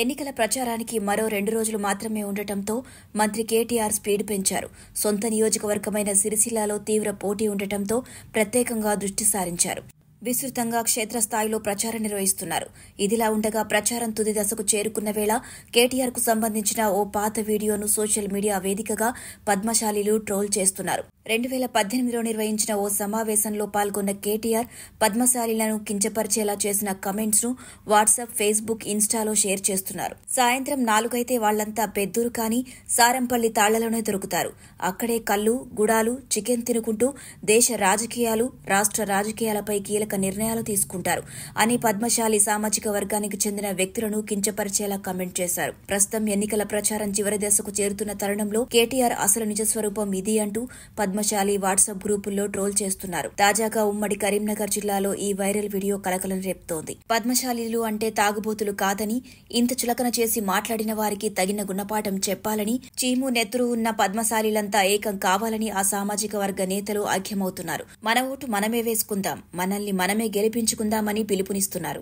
ఎన్నికల ప్రచారానికి మరో రెండు రోజులు మాత్రమే ఉండటంతో మంత్రి కేటీఆర్ స్పీడ్ పెంచారు సొంత నియోజకవర్గమైన సిరిసిల్లాలో తీవ్ర పోటీ ఉండటంతో ప్రత్యేకంగా దృష్టి సారించారు విస్తృతంగా క్షేత్రస్థాయిలో ప్రచారం నిర్వహిస్తున్నారు ఇదిలా ఉండగా ప్రచారం తుది దశకు చేరుకున్న వేళ కేటీఆర్కు సంబంధించిన ఓ పాత వీడియోను సోషల్ మీడియా వేదికగా పద్మశాలిలు ట్రోల్ చేస్తున్నారు రెండు వేల పద్దెనిమిదిలో నిర్వహించిన ఓ సమావేశంలో పాల్గొన్న కేటీఆర్ పద్మశాలిలను కించపరిచేలా చేసిన కమెంట్స్ ను వాట్సాప్ ఫేస్బుక్ ఇన్స్టాలో షేర్ చేస్తున్నారు సాయంత్రం నాలుగైతే వాళ్లంతా పెద్దూరు కాని సారంపల్లి తాళ్లలోనే దొరుకుతారు అక్కడే కళ్ళు గుడాలు చికెన్ తినుకుంటూ దేశ రాజకీయాలు రాష్ట్ర రాజకీయాలపై కీలక కీలక నిర్ణయాలు తీసుకుంటారు అని పద్మశాలి సామాజిక వర్గానికి చెందిన వ్యక్తులను కించపరిచేలా కమెంట్ చేశారు ప్రస్తుతం ఎన్నికల ప్రచారం చివరి దశకు చేరుతున్న తరుణంలో కేటీఆర్ అసలు నిజస్వరూపం ఇది అంటూ పద్మశాలి వాట్సాప్ గ్రూపుల్లో ట్రోల్ చేస్తున్నారు తాజాగా ఉమ్మడి కరీంనగర్ జిల్లాలో ఈ వైరల్ వీడియో కలకలం రేపుతోంది పద్మశాలిలు అంటే తాగుబోతులు కాదని ఇంత చులకన చేసి మాట్లాడిన వారికి తగిన గుణపాఠం చెప్పాలని చీము నెత్తురు ఉన్న పద్మశాలిలంతా ఏకం కావాలని ఆ సామాజిక వర్గ నేతలు ఐక్యమవుతున్నారు మన ఓటు మనమే వేసుకుందాం మనల్ని మనమే గెలిపించుకుందామని పిలుపునిస్తున్నారు